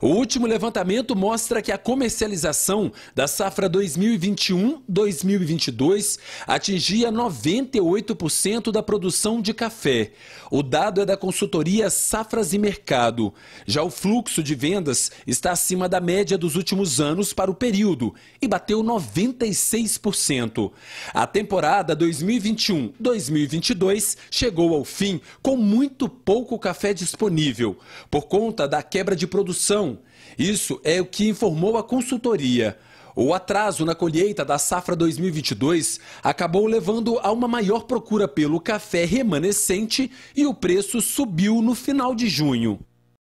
O último levantamento mostra que a comercialização da safra 2021-2022 atingia 98% da produção de café. O dado é da consultoria Safras e Mercado. Já o fluxo de vendas está acima da média dos últimos anos para o período e bateu 96%. A temporada 2021-2022 chegou ao fim com muito pouco café disponível, por conta da quebra de produção produção. Isso é o que informou a consultoria. O atraso na colheita da safra 2022 acabou levando a uma maior procura pelo café remanescente e o preço subiu no final de junho.